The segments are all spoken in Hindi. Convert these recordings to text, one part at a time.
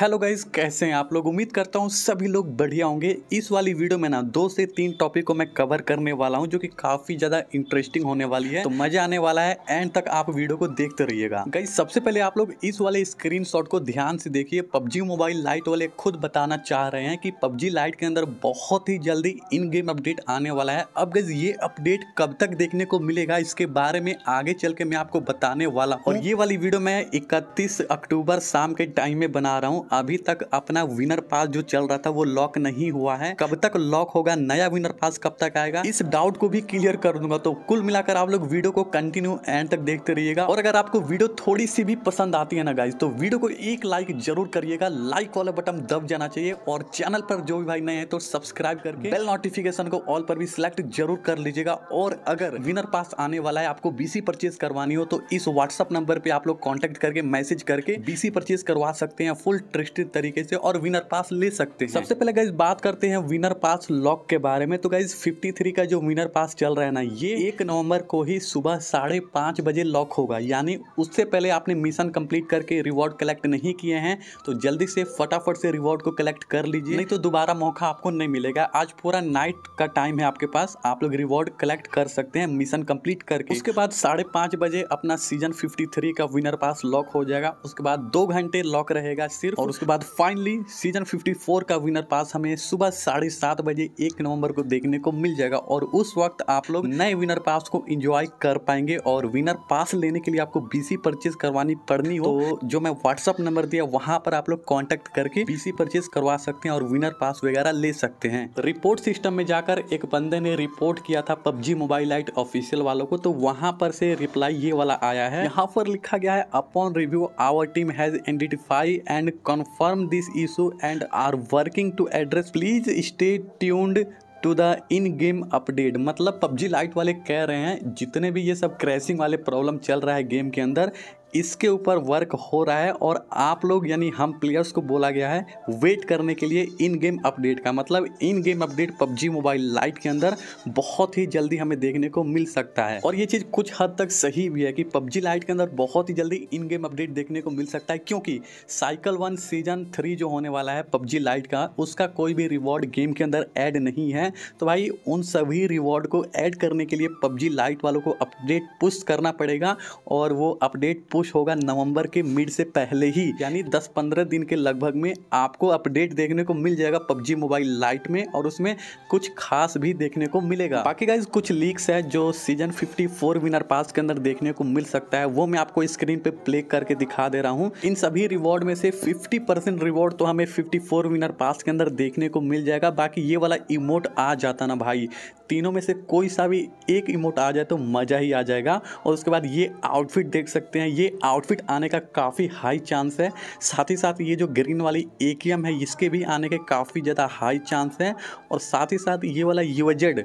हेलो गाइज कैसे हैं आप लोग उम्मीद करता हूँ सभी लोग बढ़िया होंगे इस वाली वीडियो में ना दो से तीन टॉपिक को मैं कवर करने वाला हूँ जो कि काफ़ी ज़्यादा इंटरेस्टिंग होने वाली है तो मज़ा आने वाला है एंड तक आप वीडियो को देखते रहिएगा गाइज सबसे पहले आप लोग इस वाले स्क्रीन को ध्यान से देखिए पबजी मोबाइल लाइट वाले खुद बताना चाह रहे हैं कि पबजी लाइट के अंदर बहुत ही जल्दी इन गेम अपडेट आने वाला है अब गाइज ये अपडेट कब तक देखने को मिलेगा इसके बारे में आगे चल के मैं आपको बताने वाला और ये वाली वीडियो मैं इकतीस अक्टूबर शाम के टाइम में बना रहा हूँ अभी तक अपना विनर पास जो चल रहा था वो लॉक नहीं हुआ है कब तक लॉक होगा नया विनर पास कब तक आएगा इस डाउट को भी क्लियर कर दूंगा तो कुल मिलाकर आप लोग वीडियो को कंटिन्यू एंड तक देखते रहिएगा और अगर आपको वीडियो थोड़ी सी भी पसंद आती है ना गाइज तो वीडियो को एक लाइक जरूर करिएगा लाइक वाला बटन दब जाना चाहिए और चैनल पर जो भी भाई नए हैं तो सब्सक्राइब करके बेल नोटिफिकेशन को ऑल पर भी सिलेक्ट जरूर कर लीजिएगा और अगर विनर पास आने वाला है आपको बीसी परचेज करवानी हो तो इस व्हाट्सअप नंबर पे आप लोग कॉन्टेक्ट करके मैसेज करके बीसी परचेज करवा सकते हैं फुल ट्रिस्टेड तरीके से और विनर पास ले सकते हैं सबसे पहले गाइज बात करते हैं विनर पास लॉक के बारे में तो गाइज 53 का जो विनर पास चल रहा है ना ये एक नवंबर को ही सुबह साढ़े पाँच बजे लॉक होगा यानी उससे पहले आपने मिशन कंप्लीट करके रिवॉर्ड कलेक्ट नहीं किए हैं तो जल्दी से फटाफट से रिवॉर्ड को कलेक्ट कर लीजिए नहीं तो दोबारा मौका आपको नहीं मिलेगा आज पूरा नाइट का टाइम है आपके पास आप लोग रिवॉर्ड कलेक्ट कर सकते हैं मिशन कंप्लीट करके उसके बाद साढ़े पांच बजे अपना सीजन 53 का विनर पास लॉक हो जाएगा उसके बाद दो घंटे लॉक रहेगा सिर्फ और उसके बाद फाइनली सीजन 54 का विनर पास हमें सुबह साढ़े सात बजे एक नवंबर को देखने को मिल जाएगा और उस वक्त आप लोग नए विनर पास को एंजॉय कर पाएंगे और विनर पास लेने के लिए आपको बीसी परचेज करवानी पड़नी हो तो जो मैं व्हाट्सअप नंबर दिया वहां पर आप लोग कॉन्टेक्ट करके बीसी परचेज करवा सकते हैं और विनर पास वगैरह ले सकते हैं रिपोर्ट सिस्टम में जाकर एक बंदे ने रिपोर्ट किया था पबजी मोबाइल लाइट ऑफिशियल वालों को तो वहां पर से रिप्लाई ये वाला आया है यहाँ पर लिखा गया है upon review our team has identify and confirm this issue and are working to address. Please stay tuned to the in game update मतलब पबजी लाइट वाले कह रहे हैं जितने भी ये सब क्रैशिंग वाले प्रॉब्लम चल रहा है गेम के अंदर इसके ऊपर वर्क हो रहा है और आप लोग यानी हम प्लेयर्स को बोला गया है वेट करने के लिए इन गेम अपडेट का मतलब in game update PUBG mobile lite के अंदर बहुत ही जल्दी हमें देखने को मिल सकता है और ये चीज़ कुछ हद तक सही भी है कि पबजी लाइट के अंदर बहुत ही जल्दी इन गेम अपडेट देखने को मिल सकता है क्योंकि साइकिल वन सीजन थ्री जो होने वाला है पबजी लाइट का उसका कोई भी रिवॉर्ड गेम के अंदर ऐड नहीं है तो भाई उन सभी रिवॉर्ड को ऐड करने के लिए पबजी लाइट वालों को अपडेट पुस्ट करना पड़ेगा और वो अपडेट पुस्ट कुछ होगा नवंबर के मिड से पहले ही यानी 10-15 दिन के लगभग में आपको अपडेट देखने को मिल जाएगा पबजी मोबाइल लाइट में और उसमें कुछ खास भी देखने को मिलेगा बाकी गाइज कुछ लीक्स है जो सीजन 54 फोर विनर पास के अंदर देखने को मिल सकता है वो मैं आपको स्क्रीन पे प्ले करके दिखा दे रहा हूँ इन सभी रिवॉर्ड में से फिफ्टी रिवॉर्ड तो हमें फिफ्टी विनर पास के अंदर देखने को मिल जाएगा बाकी ये वाला इमोट आ जाता ना भाई तीनों में से कोई सा भी एक इमोट आ जाए तो मज़ा ही आ जाएगा और उसके बाद ये आउटफिट देख सकते हैं ये आउटफिट आने का काफ़ी हाई चांस है साथ ही साथ ये जो ग्रीन वाली ए है इसके भी आने के काफ़ी ज़्यादा हाई चांस हैं और साथ ही साथ ये वाला यूजेड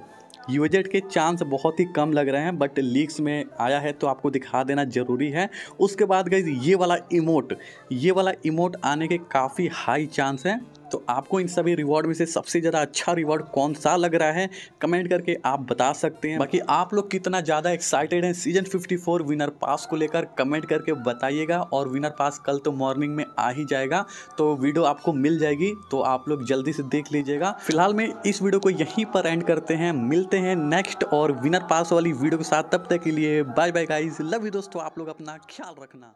यूजेड के चांस बहुत ही कम लग रहे हैं बट लीक्स में आया है तो आपको दिखा देना ज़रूरी है उसके बाद गई ये वाला इमोट ये वाला इमोट आने के काफ़ी हाई चांस हैं तो आपको इन सभी रिवॉर्ड में से सबसे ज़्यादा अच्छा रिवॉर्ड कौन सा लग रहा है कमेंट करके आप बता सकते हैं बाकी आप लोग कितना ज़्यादा एक्साइटेड हैं सीजन 54 विनर पास को लेकर कमेंट करके बताइएगा और विनर पास कल तो मॉर्निंग में आ ही जाएगा तो वीडियो आपको मिल जाएगी तो आप लोग जल्दी से देख लीजिएगा फिलहाल में इस वीडियो को यहीं पर एंड करते हैं मिलते हैं नेक्स्ट और विनर पास वाली वीडियो के साथ तब तक के लिए bye bye guys love you दोस्तों आप लोग अपना ख्याल रखना